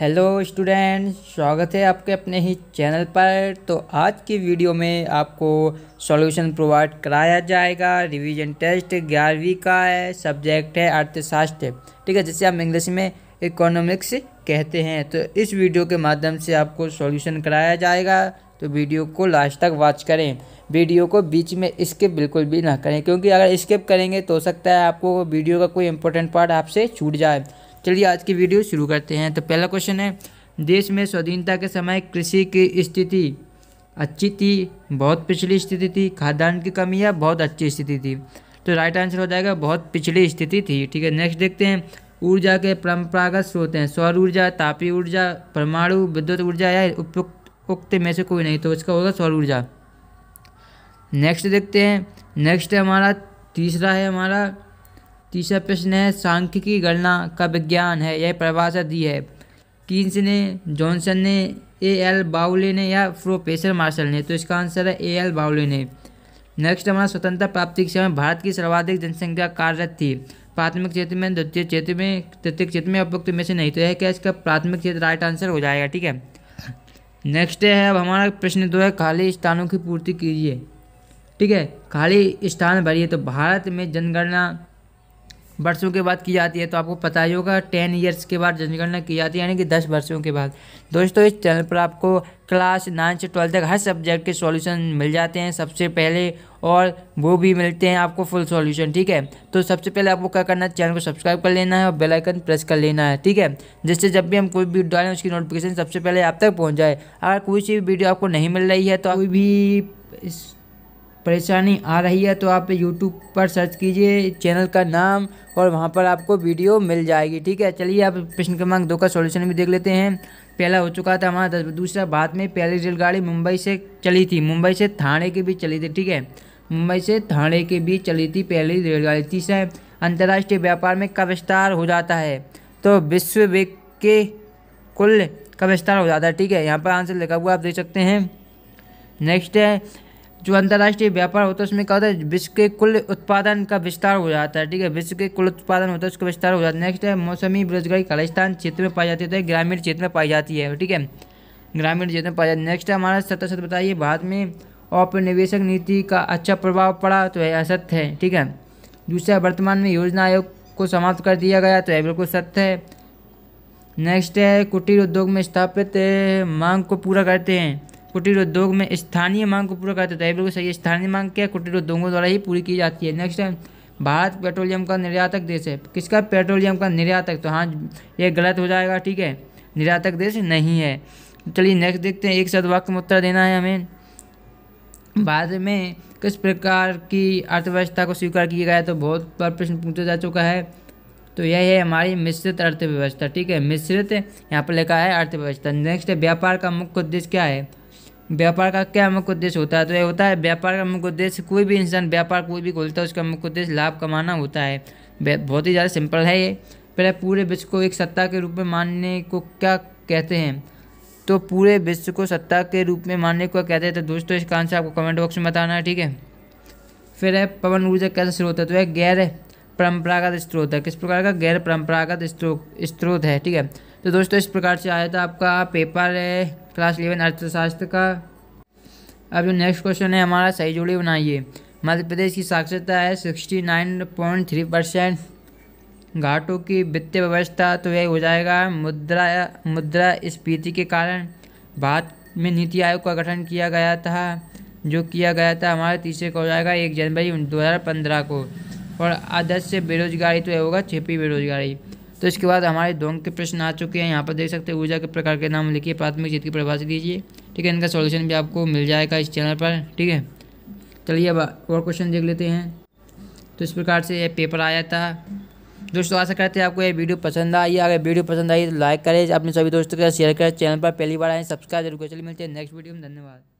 hello students स्वागत है आपके अपने ही चैनल पर तो आज की वीडियो में आपको सॉल्यूशन प्रोवाइड कराया जाएगा रिवीजन टेस्ट ग्यारहवीं का है सब्जेक्ट है अर्थशास्त्र ठीक है जिसे हम इंग्लिश में इकोनॉमिक्स कहते हैं तो इस वीडियो के माध्यम से आपको सॉल्यूशन कराया जाएगा तो वीडियो को लास्ट तक वॉच करें वीडियो को बीच में स्किप बिल्कुल भी ना करें क्योंकि अगर स्किप करेंगे तो हो सकता है आपको वीडियो का कोई इंपॉर्टेंट पार्ट आपसे छूट जाए चलिए आज की वीडियो शुरू करते हैं तो पहला क्वेश्चन है देश में स्वाधीनता के समय कृषि की स्थिति अच्छी थी बहुत पिछली स्थिति थी खाद्यान्न की कमी या बहुत अच्छी स्थिति थी तो राइट आंसर हो जाएगा बहुत पिछली स्थिति थी ठीक है नेक्स्ट देखते हैं ऊर्जा के परंपरागत स्रोत हैं सौर ऊर्जा तापी ऊर्जा परमाणु विद्युत ऊर्जा या उपयुक्त उक्त में से कोई नहीं तो इसका होगा सौर ऊर्जा नेक्स्ट देखते हैं नेक्स्ट हमारा तीसरा है हमारा तीसरा प्रश्न है सांख्यिकी गणना का विज्ञान है यह परिभाषा दी है किन्स ने जॉनसन ने ए एल बाउले ने या प्रोफेसर मार्शल ने तो इसका आंसर है ए एल बाउले ने नेक्स्ट हमारा स्वतंत्रता प्राप्ति के समय भारत की सर्वाधिक जनसंख्या कार्यरत थी प्राथमिक क्षेत्र में द्वितीय क्षेत्र में तृतीय क्षेत्र में उपयुक्त में से नहीं तो यह क्या इसका प्राथमिक क्षेत्र राइट आंसर हो जाएगा ठीक है नेक्स्ट है अब हमारा प्रश्न दो है खाली स्थानों की पूर्ति कीजिए ठीक है खाली स्थान भरिए तो भारत में जनगणना वर्षों के बाद की जाती है तो आपको पता ही होगा टेन ईयर्स के बाद जनगणना की जाती है यानी कि दस वर्षों के बाद दोस्तों इस चैनल पर आपको क्लास नाइन से ट्वेल्थ तक हर सब्जेक्ट के सॉल्यूशन मिल जाते हैं सबसे पहले और वो भी मिलते हैं आपको फुल सॉल्यूशन ठीक है तो सबसे पहले आपको क्या करना है चैनल को सब्सक्राइब कर लेना है और बेल आइकन प्रेस कर लेना है ठीक है जिससे जब भी हम कोई भी डालें उसकी नोटिफिकेशन सबसे पहले आप तक पहुँच जाए अगर कोई सी वीडियो आपको नहीं मिल रही है तो कोई भी इस परेशानी आ रही है तो आप यूट्यूब पर सर्च कीजिए चैनल का नाम और वहाँ पर आपको वीडियो मिल जाएगी ठीक है चलिए आप प्रश्न क्रमांक दो का सॉल्यूशन भी देख लेते हैं पहला हो चुका था हमारा दस दूसरा बाद में पहली रेलगाड़ी मुंबई से चली थी मुंबई से थाने के बीच चली थी ठीक है मुंबई से थाने के बीच चली थी पहली रेलगाड़ी तीसरा अंतर्राष्ट्रीय व्यापार में कब विस्तार हो जाता है तो विश्व वेग के कुल का विस्तार हो जाता है ठीक है यहाँ पर आंसर लिखा हुआ आप देख सकते हैं नेक्स्ट है जो अंतर्राष्ट्रीय व्यापार होता है उसमें क्या होता है विश्व के कुल उत्पादन का विस्तार हो जाता है ठीक है विश्व के कुल उत्पादन होता है उसका विस्तार हो जाता है नेक्स्ट है मौसमी बेरोजगारी खालिस्तान क्षेत्र में पाई जाती है तो ग्रामीण क्षेत्र में पाई जाती है ठीक है ग्रामीण क्षेत्र में पाई जाती है नेक्स्ट है हमारा सत्य बताइए भारत में औपनिवेशक नीति का अच्छा प्रभाव पड़ा तो यह असत्य है ठीक है दूसरा वर्तमान में योजना आयोग को समाप्त कर दिया गया तो यह बिल्कुल सत्य है नेक्स्ट है कुटीर उद्योग में स्थापित मांग को पूरा करते हैं कुटीर उद्योग में स्थानीय मांग को पूरा करते हैं तो बिल्कुल सही है स्थानीय मांग क्या कुटीर उद्योगों द्वारा ही पूरी की जाती है नेक्स्ट है भारत पेट्रोलियम का निर्यातक देश है किसका पेट्रोलियम का निर्यातक तो हाँ ये गलत हो जाएगा ठीक है निर्यातक देश नहीं है चलिए नेक्स्ट देखते हैं एक साथ वाक्य में उत्तर देना है हमें भारत में किस प्रकार की अर्थव्यवस्था को स्वीकार किया गया है तो बहुत बार प्रश्न पूछा जा चुका है तो यह है हमारी मिश्रित अर्थव्यवस्था ठीक है मिश्रित यहाँ पर लिखा है अर्थव्यवस्था नेक्स्ट व्यापार का मुख्य उद्देश्य क्या है व्यापार का क्या मुख्य उद्देश्य होता है तो यह होता है व्यापार का मुख्य उद्देश्य कोई भी इंसान व्यापार कोई भी खोलता है उसका मुख्य उद्देश्य लाभ कमाना होता है बहुत ही ज़्यादा सिंपल है ये पहले पूरे विश्व को एक सत्ता के रूप में मानने को क्या कहते हैं तो पूरे विश्व को सत्ता के रूप में मानने को कहते हैं तो दोस्तों इसका आंसर आपको कमेंट बॉक्स में बताना है ठीक है फिर है पवन ऊर्जा कैसा स्रोत है तो यह गैर परंपरागत स्रोत है किस प्रकार का गैर परंपरागत स्रोत है ठीक है तो दोस्तों इस प्रकार से आया था आपका पेपर है क्लास इलेवन अर्थशास्त्र का अब जो नेक्स्ट क्वेश्चन है हमारा सही जोड़ी बनाइए मध्य प्रदेश की साक्षरता है sixty nine point three percent घाटों की वित्तीय व्यवस्था तो यह हो जाएगा मुद्रा मुद्रा स्फीति के कारण भारत में नीति आयोग का गठन किया गया था जो किया गया था हमारे तीसरे को हो जाएगा एक जनवरी दो हज़ार पंद्रह को और आदर्श से बेरोजगारी तो यह होगा छिपी बेरोजगारी तो इसके बाद हमारे दोंग के प्रश्न आ चुके हैं यहाँ पर देख सकते हैं ऊर्जा के प्रकार के नाम लिखिए प्राथमिक चीज की परिभाषा दीजिए ठीक है इनका सॉल्यूशन भी आपको मिल जाएगा इस चैनल पर ठीक है चलिए अब और क्वेश्चन देख लेते हैं तो इस प्रकार से यह पेपर आया था दोस्तों आशा करते हैं आपको ये वीडियो पसंद आई अगर वीडियो पसंद आई तो लाइक करें अपने सभी दोस्तों के साथ शेयर करें चैनल पर पहली बार आए सब्सक्राइब जरूर करें चलिए मिलते हैं नेक्स्ट वीडियो में धन्यवाद